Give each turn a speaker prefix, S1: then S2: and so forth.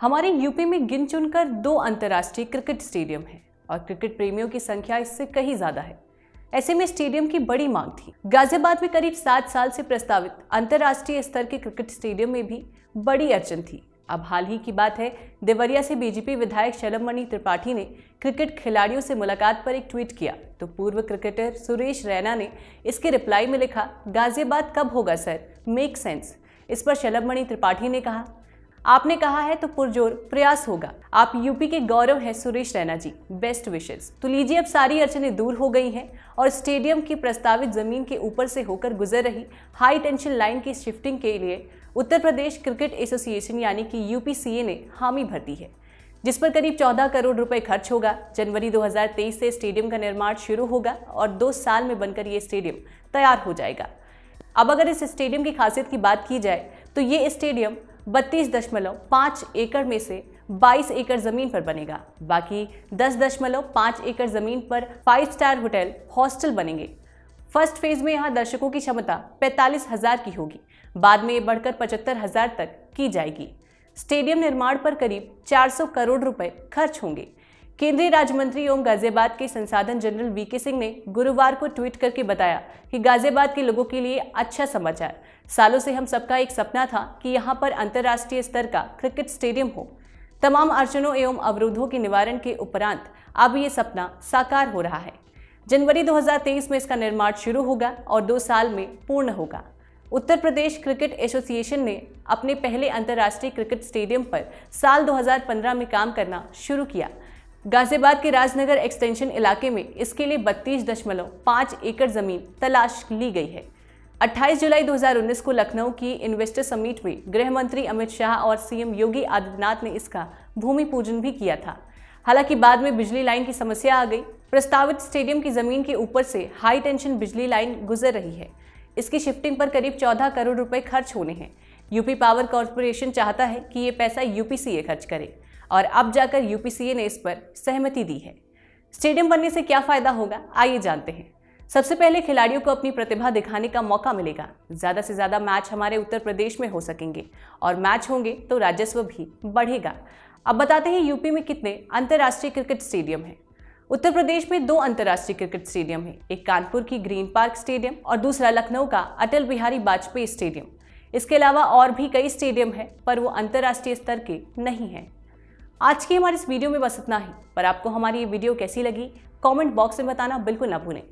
S1: हमारे यूपी में गिन चुनकर दो अंतर्राष्ट्रीय क्रिकेट स्टेडियम हैं और क्रिकेट प्रेमियों की संख्या इससे कहीं ज्यादा है ऐसे में स्टेडियम की बड़ी मांग थी गाजियाबाद में करीब सात साल से प्रस्तावित अंतर्राष्ट्रीय स्तर के क्रिकेट स्टेडियम में भी बड़ी अड़चन थी अब हाल ही की बात है देवरिया से बीजेपी विधायक शलभमणि त्रिपाठी ने क्रिकेट खिलाड़ियों से मुलाकात पर एक ट्वीट किया तो पूर्व क्रिकेटर सुरेश रैना ने इसके रिप्लाई में लिखा गाजियाबाद कब होगा सर मेक सेंस इस पर शलभमणि त्रिपाठी ने कहा आपने कहा है तो पुरजोर प्रयास होगा आप यूपी के गौरव हैं सुरेश रैना जी बेस्ट विशेष तो लीजिए अब सारी अड़चने दूर हो गई हैं और स्टेडियम की प्रस्तावित जमीन के ऊपर से होकर गुजर रही हाई टेंशन लाइन की शिफ्टिंग के लिए उत्तर प्रदेश क्रिकेट एसोसिएशन यानी कि यूपीसीए ने हामी भर दी है जिस पर करीब 14 करोड़ रुपए खर्च होगा जनवरी 2023 से स्टेडियम का निर्माण शुरू होगा और दो साल में बनकर ये स्टेडियम तैयार हो जाएगा अब अगर इस स्टेडियम की खासियत की बात की जाए तो ये स्टेडियम बत्तीस दशमलव पाँच एकड़ में से 22 एकड़ जमीन पर बनेगा बाकी 10.5 एकड़ जमीन पर फाइव स्टार होटल हॉस्टल बनेंगे फर्स्ट फेज में यहाँ दर्शकों की क्षमता पैंतालीस हजार की होगी बाद में ये बढ़कर पचहत्तर हजार तक की जाएगी स्टेडियम निर्माण पर करीब 400 करोड़ रुपए खर्च होंगे केंद्रीय राज्य मंत्री एवं गाजियाबाद के संसाधन जनरल वी के सिंह ने गुरुवार को ट्वीट करके बताया कि गाजियाबाद के लोगों के लिए अच्छा समाचार सालों से हम सबका एक सपना था कि यहाँ पर अंतर्राष्ट्रीय स्तर का क्रिकेट स्टेडियम हो तमाम अड़चनों एवं अवरोधों के निवारण के उपरांत अब ये सपना साकार हो रहा है जनवरी 2023 में इसका निर्माण शुरू होगा और दो साल में पूर्ण होगा उत्तर प्रदेश क्रिकेट एसोसिएशन ने अपने पहले अंतर्राष्ट्रीय क्रिकेट स्टेडियम पर साल 2015 में काम करना शुरू किया गाजियाबाद के राजनगर एक्सटेंशन इलाके में इसके लिए बत्तीस दशमलव पाँच एकड़ ज़मीन तलाश ली गई है 28 जुलाई 2019 को लखनऊ की इन्वेस्टर समिट में गृह मंत्री अमित शाह और सीएम योगी आदित्यनाथ ने इसका भूमि पूजन भी किया था हालांकि बाद में बिजली लाइन की समस्या आ गई प्रस्तावित स्टेडियम की जमीन के ऊपर से हाई टेंशन बिजली लाइन गुजर रही है इसकी शिफ्टिंग पर करीब 14 करोड़ रुपए खर्च होने हैं यूपी पावर कॉरपोरेशन चाहता है कि ये पैसा यूपीसीए खर्च करे और अब जाकर यूपीसीए ने इस पर सहमति दी है स्टेडियम बनने से क्या फ़ायदा होगा आइए जानते हैं सबसे पहले खिलाड़ियों को अपनी प्रतिभा दिखाने का मौका मिलेगा ज़्यादा से ज़्यादा मैच हमारे उत्तर प्रदेश में हो सकेंगे और मैच होंगे तो राजस्व भी बढ़ेगा अब बताते हैं यूपी में कितने अंतर्राष्ट्रीय क्रिकेट स्टेडियम हैं उत्तर प्रदेश में दो अंतर्राष्ट्रीय क्रिकेट स्टेडियम हैं एक कानपुर की ग्रीन पार्क स्टेडियम और दूसरा लखनऊ का अटल बिहारी वाजपेयी स्टेडियम इसके अलावा और भी कई स्टेडियम हैं पर वो अंतर्राष्ट्रीय स्तर के नहीं हैं आज की हमारी इस वीडियो में बस इतना ही पर आपको हमारी ये वीडियो कैसी लगी कमेंट बॉक्स में बताना बिल्कुल ना भूलें